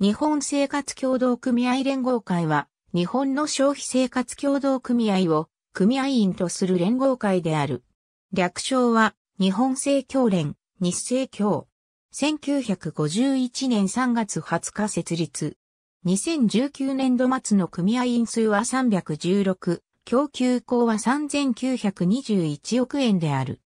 日本生活協同組合連合会は、日本の消費生活協同組合を組合員とする連合会である。略称は、日本生協連、日生協。1951年3月20日設立。2019年度末の組合員数は316、供給口は3921億円である。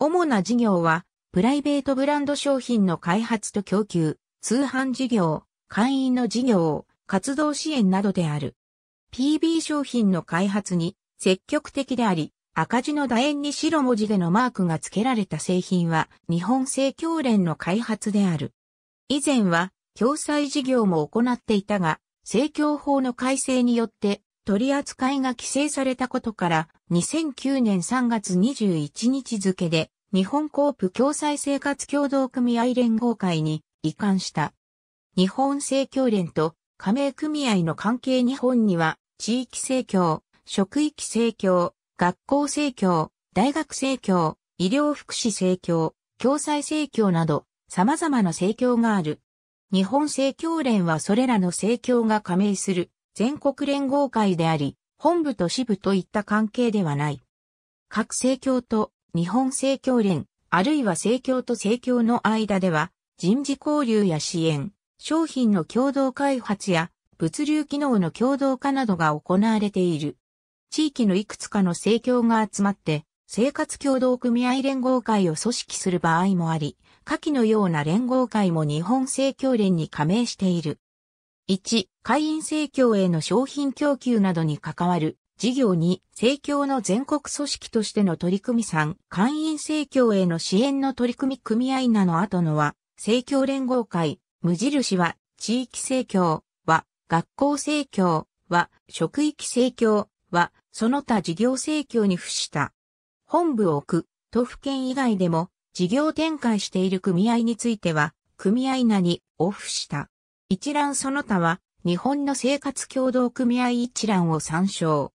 主な事業は、プライベートブランド商品の開発と供給、通販事業、会員の事業、活動支援などである。PB 商品の開発に積極的であり、赤字の楕円に白文字でのマークが付けられた製品は日本製教連の開発である。以前は共済事業も行っていたが、政教法の改正によって取り扱いが規制されたことから2009年3月21日付で日本コープ共済生活協同組合連合会に移管した。日本政教連と加盟組合の関係日本には、地域政教、職域政教、学校政教、大学政教、医療福祉政教、共済政教など、様々な政教がある。日本政教連はそれらの政教が加盟する全国連合会であり、本部と支部といった関係ではない。各政教と日本政教連、あるいは政教と政教の間では、人事交流や支援、商品の共同開発や物流機能の共同化などが行われている。地域のいくつかの政教が集まって生活共同組合連合会を組織する場合もあり、下記のような連合会も日本政教連に加盟している。1、会員政教への商品供給などに関わる。事業に政教の全国組織としての取り組み3、会員政教への支援の取り組み組合なの後のは、政教連合会、無印は、地域生協は、学校生協は、職域生協は、その他事業生協に付した。本部を置く、都府県以外でも、事業展開している組合については、組合なに、オフした。一覧その他は、日本の生活協同組合一覧を参照。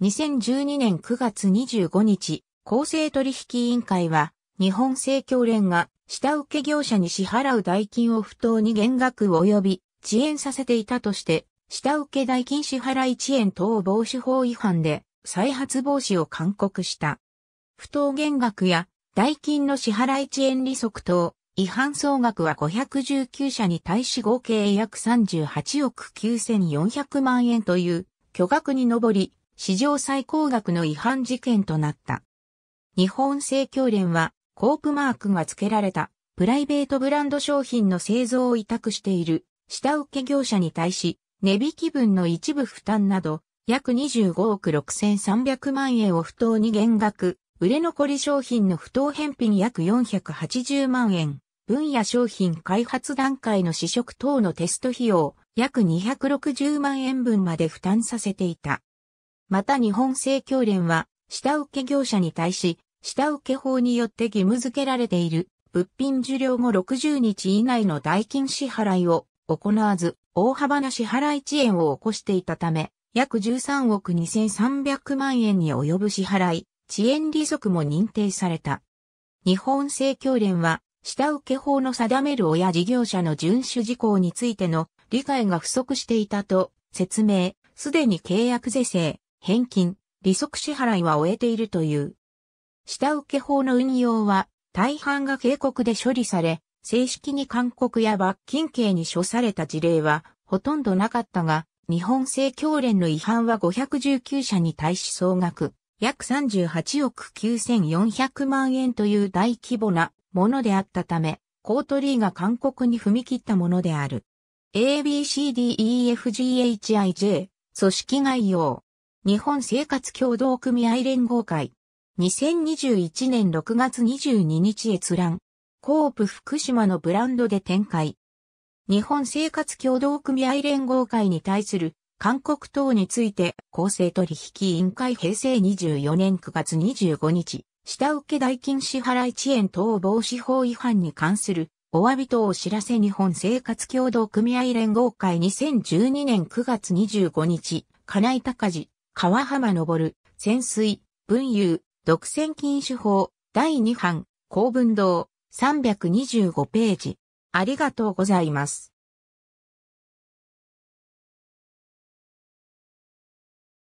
2012年9月25日、公正取引委員会は、日本政教連が下請け業者に支払う代金を不当に減額及び遅延させていたとして、下請け代金支払い遅延等防止法違反で再発防止を勧告した。不当減額や代金の支払い遅延利息等、違反総額は519社に対し合計約38億9400万円という巨額に上り、史上最高額の違反事件となった。日本政教連はコープマークが付けられたプライベートブランド商品の製造を委託している下請け業者に対し値引き分の一部負担など約25億6300万円を不当に減額、売れ残り商品の不当返品約480万円、分野商品開発段階の試食等のテスト費用約260万円分まで負担させていた。また日本製協連は下請け業者に対し下請法によって義務付けられている、物品受領後60日以内の代金支払いを行わず、大幅な支払い遅延を起こしていたため、約13億2300万円に及ぶ支払い、遅延利息も認定された。日本政教連は、下請法の定める親事業者の遵守事項についての理解が不足していたと説明、すでに契約是正、返金、利息支払いは終えているという。下請法の運用は、大半が警告で処理され、正式に勧告や罰金刑に処された事例は、ほとんどなかったが、日本政教連の違反は519社に対し総額、約38億9400万円という大規模なものであったため、コートリーが勧告に踏み切ったものである。ABCDEFGHIJ、組織概要。日本生活協同組合連合会。2021年6月22日閲覧。コープ福島のブランドで展開。日本生活協同組合連合会に対する韓国等について公正取引委員会平成24年9月25日、下請け代金支払い遅延等防止法違反に関するお詫び等を知らせ日本生活協同組合連合会2012年9月25日、金井隆治、川浜昇、潜水、文雄、独占禁止法、第2版、公文堂、325ページ。ありがとうございます。